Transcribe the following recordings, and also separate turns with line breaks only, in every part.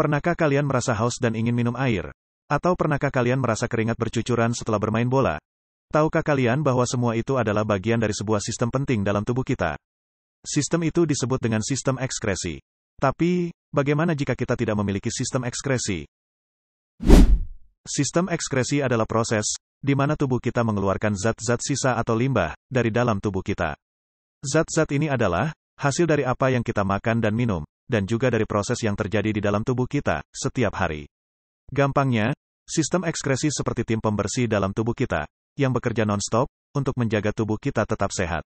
Pernahkah kalian merasa haus dan ingin minum air? Atau pernahkah kalian merasa keringat bercucuran setelah bermain bola? Tahukah kalian bahwa semua itu adalah bagian dari sebuah sistem penting dalam tubuh kita? Sistem itu disebut dengan sistem ekskresi. Tapi, bagaimana jika kita tidak memiliki sistem ekskresi? Sistem ekskresi adalah proses di mana tubuh kita mengeluarkan zat-zat sisa atau limbah dari dalam tubuh kita. Zat-zat ini adalah hasil dari apa yang kita makan dan minum, dan juga dari proses yang terjadi di dalam tubuh kita, setiap hari. Gampangnya, sistem ekskresi seperti tim pembersih dalam tubuh kita, yang bekerja non-stop, untuk menjaga tubuh kita tetap sehat.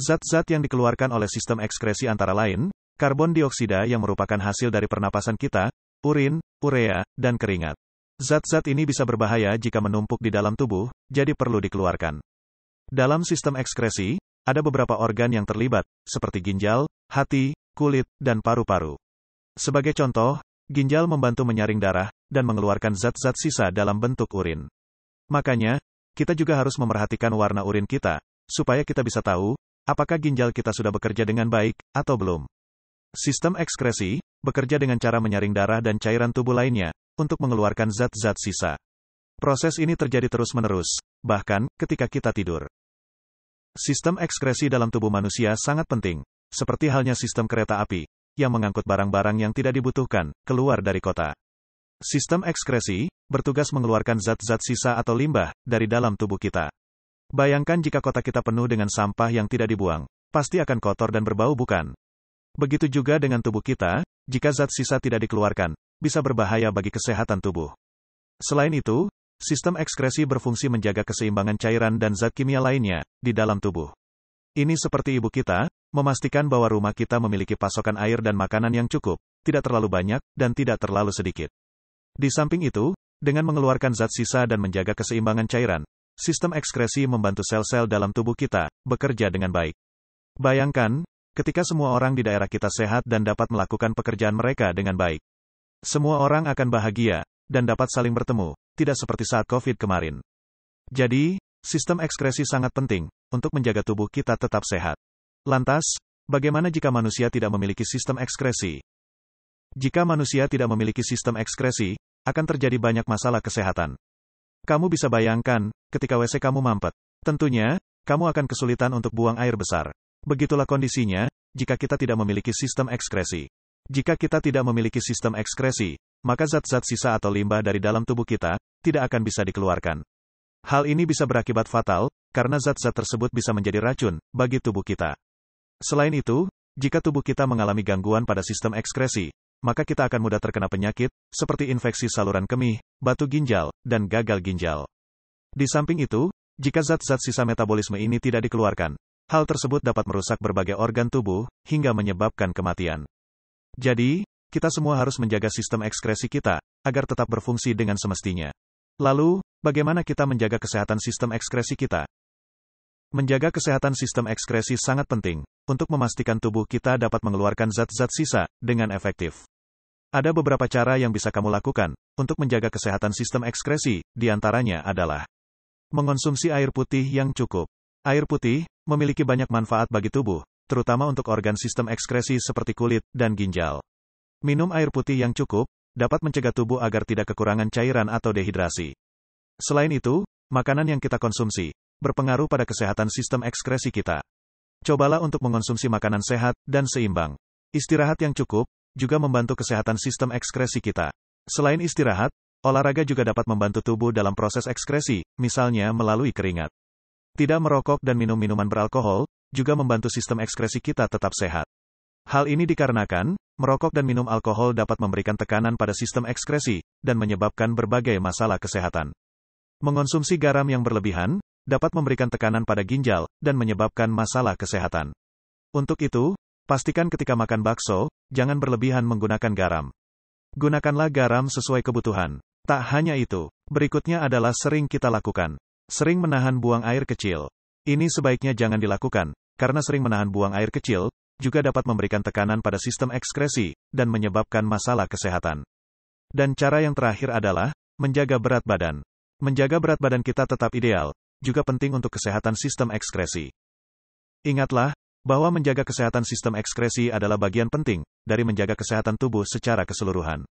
Zat-zat yang dikeluarkan oleh sistem ekskresi antara lain, karbon dioksida yang merupakan hasil dari pernapasan kita, urin, urea, dan keringat. Zat-zat ini bisa berbahaya jika menumpuk di dalam tubuh, jadi perlu dikeluarkan. Dalam sistem ekskresi, ada beberapa organ yang terlibat, seperti ginjal, hati, kulit, dan paru-paru. Sebagai contoh, ginjal membantu menyaring darah dan mengeluarkan zat-zat sisa dalam bentuk urin. Makanya, kita juga harus memerhatikan warna urin kita, supaya kita bisa tahu apakah ginjal kita sudah bekerja dengan baik atau belum. Sistem ekskresi bekerja dengan cara menyaring darah dan cairan tubuh lainnya untuk mengeluarkan zat-zat sisa. Proses ini terjadi terus-menerus, bahkan ketika kita tidur. Sistem ekskresi dalam tubuh manusia sangat penting, seperti halnya sistem kereta api, yang mengangkut barang-barang yang tidak dibutuhkan, keluar dari kota. Sistem ekskresi, bertugas mengeluarkan zat-zat sisa atau limbah, dari dalam tubuh kita. Bayangkan jika kota kita penuh dengan sampah yang tidak dibuang, pasti akan kotor dan berbau bukan? Begitu juga dengan tubuh kita, jika zat sisa tidak dikeluarkan, bisa berbahaya bagi kesehatan tubuh. Selain itu, sistem ekskresi berfungsi menjaga keseimbangan cairan dan zat kimia lainnya di dalam tubuh. Ini seperti ibu kita, memastikan bahwa rumah kita memiliki pasokan air dan makanan yang cukup, tidak terlalu banyak, dan tidak terlalu sedikit. Di samping itu, dengan mengeluarkan zat sisa dan menjaga keseimbangan cairan, sistem ekskresi membantu sel-sel dalam tubuh kita bekerja dengan baik. Bayangkan, ketika semua orang di daerah kita sehat dan dapat melakukan pekerjaan mereka dengan baik. Semua orang akan bahagia, dan dapat saling bertemu, tidak seperti saat COVID kemarin. Jadi, sistem ekskresi sangat penting, untuk menjaga tubuh kita tetap sehat. Lantas, bagaimana jika manusia tidak memiliki sistem ekskresi? Jika manusia tidak memiliki sistem ekskresi, akan terjadi banyak masalah kesehatan. Kamu bisa bayangkan, ketika WC kamu mampet. Tentunya, kamu akan kesulitan untuk buang air besar. Begitulah kondisinya, jika kita tidak memiliki sistem ekskresi. Jika kita tidak memiliki sistem ekskresi, maka zat-zat sisa atau limbah dari dalam tubuh kita tidak akan bisa dikeluarkan. Hal ini bisa berakibat fatal, karena zat-zat tersebut bisa menjadi racun bagi tubuh kita. Selain itu, jika tubuh kita mengalami gangguan pada sistem ekskresi, maka kita akan mudah terkena penyakit, seperti infeksi saluran kemih, batu ginjal, dan gagal ginjal. Di samping itu, jika zat-zat sisa metabolisme ini tidak dikeluarkan, hal tersebut dapat merusak berbagai organ tubuh, hingga menyebabkan kematian. Jadi, kita semua harus menjaga sistem ekskresi kita, agar tetap berfungsi dengan semestinya. Lalu, bagaimana kita menjaga kesehatan sistem ekskresi kita? Menjaga kesehatan sistem ekskresi sangat penting, untuk memastikan tubuh kita dapat mengeluarkan zat-zat sisa, dengan efektif. Ada beberapa cara yang bisa kamu lakukan, untuk menjaga kesehatan sistem ekskresi, di antaranya adalah mengonsumsi air putih yang cukup. Air putih, memiliki banyak manfaat bagi tubuh, terutama untuk organ sistem ekskresi seperti kulit, dan ginjal. Minum air putih yang cukup, dapat mencegah tubuh agar tidak kekurangan cairan atau dehidrasi. Selain itu, makanan yang kita konsumsi, berpengaruh pada kesehatan sistem ekskresi kita. Cobalah untuk mengonsumsi makanan sehat dan seimbang. Istirahat yang cukup juga membantu kesehatan sistem ekskresi kita. Selain istirahat, olahraga juga dapat membantu tubuh dalam proses ekskresi, misalnya melalui keringat. Tidak merokok dan minum minuman beralkohol juga membantu sistem ekskresi kita tetap sehat. Hal ini dikarenakan merokok dan minum alkohol dapat memberikan tekanan pada sistem ekskresi dan menyebabkan berbagai masalah kesehatan. Mengonsumsi garam yang berlebihan dapat memberikan tekanan pada ginjal dan menyebabkan masalah kesehatan. Untuk itu, pastikan ketika makan bakso, jangan berlebihan menggunakan garam. Gunakanlah garam sesuai kebutuhan. Tak hanya itu, berikutnya adalah sering kita lakukan. Sering menahan buang air kecil. Ini sebaiknya jangan dilakukan, karena sering menahan buang air kecil, juga dapat memberikan tekanan pada sistem ekskresi, dan menyebabkan masalah kesehatan. Dan cara yang terakhir adalah, menjaga berat badan. Menjaga berat badan kita tetap ideal, juga penting untuk kesehatan sistem ekskresi. Ingatlah, bahwa menjaga kesehatan sistem ekskresi adalah bagian penting dari menjaga kesehatan tubuh secara keseluruhan.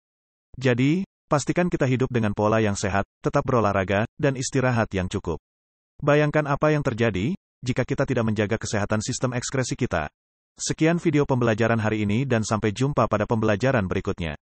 Jadi, pastikan kita hidup dengan pola yang sehat, tetap berolahraga, dan istirahat yang cukup. Bayangkan apa yang terjadi jika kita tidak menjaga kesehatan sistem ekskresi kita. Sekian video pembelajaran hari ini, dan sampai jumpa pada pembelajaran berikutnya.